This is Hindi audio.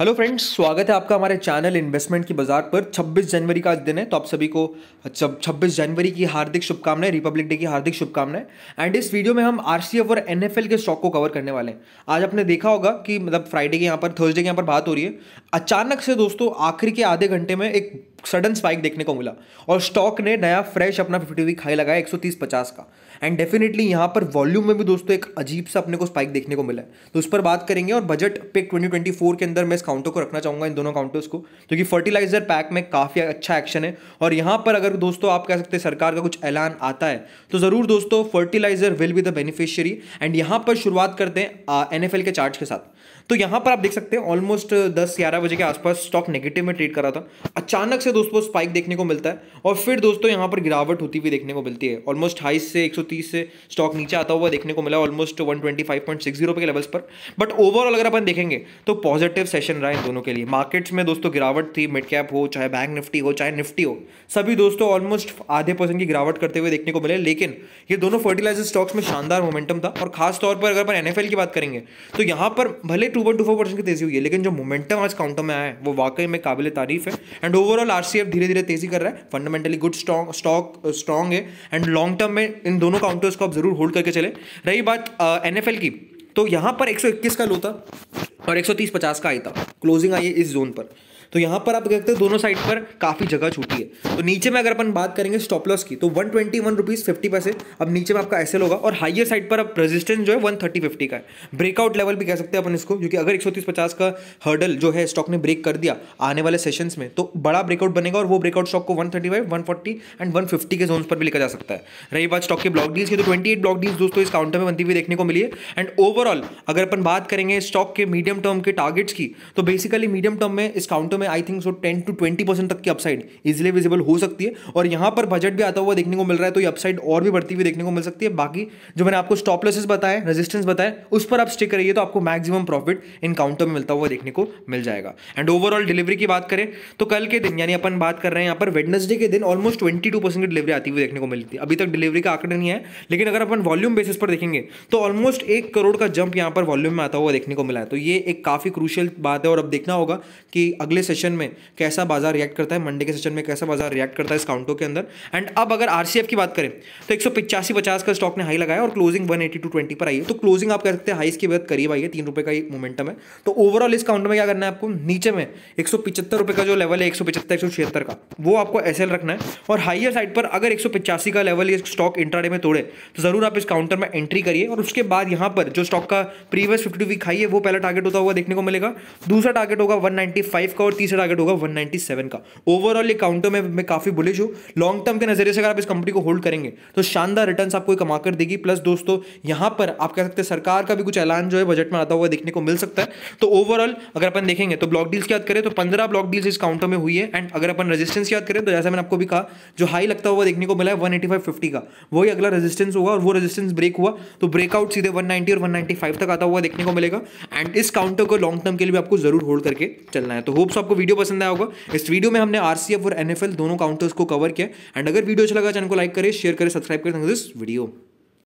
हेलो फ्रेंड्स स्वागत है आपका हमारे चैनल इन्वेस्टमेंट की बाजार पर 26 जनवरी का आज दिन है तो आप सभी को 26 जनवरी की हार्दिक शुभकामनाएं रिपब्लिक डे की हार्दिक शुभकामनाएं एंड इस वीडियो में हम आरसीएफ और एनएफएल के स्टॉक को कवर करने वाले हैं आज आपने देखा होगा कि मतलब फ्राइडे के यहाँ पर थर्सडे के यहाँ पर बात हो रही है अचानक से दोस्तों आखिरी के आधे घंटे में एक सडन स्पाइक देखने को मिला और स्टॉक ने नया फ्रेश अपना फिफ्टी वीक हाई लगाया एक सौ तीस पचास का एंड डेफिनेटली यहाँ पर वॉल्यूम में भी दोस्तों एक अजीब सा अपने को स्पाइक देखने को मिला है तो उस पर बात करेंगे और बजट पिक फोर के अंदर मैं इस काउंटर को रखना चाहूँगा इन दोनों काउंटर्स को क्योंकि तो फर्टिलाइजर पैक में काफ़ी अच्छा एक्शन है और यहाँ पर अगर दोस्तों आप कह सकते हैं सरकार का कुछ ऐलान आता है तो ज़रूर दोस्तों fertiliser will be the beneficiary and यहाँ पर शुरुआत करते हैं एन के चार्ज के साथ तो यहाँ पर आप देख सकते हैं ऑलमोस्ट दस ग्यारह बजे के आसपास स्टॉक नेगेटिव में ट्रेड कर रहा था अचानक से दोस्तों स्पाइक देखने को मिलता है और फिर दोस्तों यहाँ पर गिरावट होती हुई देखने को मिलती है ऑलमोस्ट हाई से 130 से स्टॉक नीचे आता हुआ देखने को मिला ऑलमोस्ट 125.60 के लेवल्स पर बट ओवरऑल अगर अपन देखेंगे तो पॉजिटिव सेशन रहा इन दोनों के लिए मार्केट्स में दोस्तों गिरावट थी मिड कैप हो चाहे बैंक निफ्टी हो चाहे निफ्टी हो सभी दोस्तों ऑलमोस्ट आधे परसेंट की गिरावट करते हुए देखने को मिले लेकिन ये दोनों फर्टिलाइजर स्टॉक्स में शानदार मोमेंटम था और खास तौर पर अगर अपन एन की बात करेंगे तो यहाँ पर भले टू की तेजी हुई है लेकिन जो मोमेंटम आज काउंटर में आया है वो वाकई में काबिल तारीफ है एंड ओवरऑल आज आरसीएफ धीरे धीरे तेजी कर रहा है fundamentally good stock stock strong है एंड लॉन्ग टर्म में इन दोनों काउंटर्स को आप जरूर होल्ड करके चले रही बात एन uh, की तो यहाँ पर एक का लो था और एक सौ का आई था क्लोजिंग आई है इस जोन पर तो यहाँ पर आप देखते सकते दोनों साइड पर काफ़ी जगह छूटी है तो नीचे में अगर अपन बात करेंगे स्टॉप लॉस की तो one twenty one rupees fifty पैसे अब नीचे में आपका एसएल होगा और हाइयर साइड पर अब रेजिस्टेंस जो है वन थर्टी फिफ्टी का है ब्रेकआउट लेवल भी कह सकते हैं अपन इसको क्योंकि अगर एक सौ तीस पचास का हर्डल जो है स्टॉक ने ब्रेक कर दिया आने वाले सेशंस में तो बड़ा ब्रेकआउट बनेगा और वो ब्रेकआउट स्टॉक को one thirty five one forty and one fifty के जोन पर भी लेकर जा सकता है रही बात स्टॉक के ब्लॉक डील्स की तो ट्वेंटी एट ब्लॉक डील्स दोस्तों इस काउंटर में बनती हुई देखने को मिली है एंड ओवरऑल अगर अपन बात करेंगे स्टॉक के मीडियम टर्म के टारगेट्स की तो बेसिकली मीडियम टर्म में इस काउंटर तो में I think so ten to twenty percent तक की अपसाइड इजिली विजिबल हो सकती है और यहाँ पर बजट भी आता हुआ देखने को मिल रहा है तो ये अपसाइड और भी बढ़ती हुई देखने को मिल सकती है बाकी जो मैंने आपको स्टॉप लॉसेस बताए रेजिस्टेंस बताए उस पर आप स्टिक करिए तो आपको मैक्सिमम प्रॉफिट इन काउंटर में मिलता हुआ देखने को मिल जाएगा एंड ओवरऑल डिलीवरी की बात करें तो कल के दिन यानी अपन बात कर रहे हैं यहाँ पर वेडनेसडे के दिन ऑलमोस्ट ट्वेंटी टू परसेंट की डिलीवरी आती हुई देखने को मिलती है अभी तक डिलीवरी का आंकड़ा नहीं है लेकिन अगर अपन वॉल्यूम बेसिस पर देखेंगे तो ऑलमोस्ट एक करोड़ का जंप यहाँ पर वॉल्यूम में आता हुआ देखने को मिला है तो ये एक काफ़ी क्रूशियल बात है और अब देखना होगा कि अगले सेशन में कैसा बाजार रिएक्ट करता है मंडे के सेशन में कैसा बाजार रिएक्ट करता है इस काउंटो के अंदर एंड अब अगर आरसीएफ की बात करें तो एक का स्टॉक ने हाई लगाया और क्लोजिंग वन एटी पर आई है तो क्लोजिंग आप कह सकते हैं हाइस की बेहद करीब आई है तीन रुपये का ही मोमेंटम है तो ओवरऑल इस काउंटर में क्या करना है आपको नीचे में एक का जो लेवल है एक सौ का वो आपको एस रखना है और हाइयर साइड पर अगर एक का लेवल ये स्टॉक इंट्राडे में तोड़े तो ज़रूर आप इस काउंटर में एंट्री करिए और उसके बाद यहां पर जो स्टॉक का प्रीवियस फिफ्टी वीक हाई है वो पहला टारगेट होता हुआ देखने को मिलेगा दूसरा टारगेट होगा 195 का और तीसरा टारगेट होगा 197 का ओवरऑल ये काउंटर में मैं काफ़ी बुलिश हूँ लॉन्ग टर्म के नज़रिए से अगर आप इस कंपनी को होल्ड करेंगे तो शानदार रिटर्न आपको कमा कर देगी प्लस दोस्तों यहां पर आप कह सकते हैं सरकार का भी कुछ ऐलान जो है बजट में आता हुआ देखने को मिल सकता है तो ओवरऑल अगर अपन देखेंगे तो ब्लॉक डील्स की याद करें तो पंद्रह ब्लॉक डील्स इस काउंटर में हुई है एंड अगर अपन रेजिस्टेंस की याद करें तो जैसे मैंने आपको भी कहा जो हाई लगता हुआ देखने को मिला है 185.50 का वही अगला रेजिस्टेंस होगा और वो रेजिस्टेंस ब्रेक हुआ तो ब्रेकआउट सीधे वन और वन तक आता हुआ देखने को मिलेगा एंड इस काउंटर को लॉन्ग टर्म के लिए भी आपको जरूर होल्ड करके चलना है तो होप्स आप आपको वीडियो पसंद आया होगा इस वीडियो में हमने आरसीएफ और एन दोनों काउंटर्स को कवर किया एंड अगर वीडियो अच्छा लगा चैनल को लाइक करें शेयर करें सब्सक्राइब करें दिस वीडियो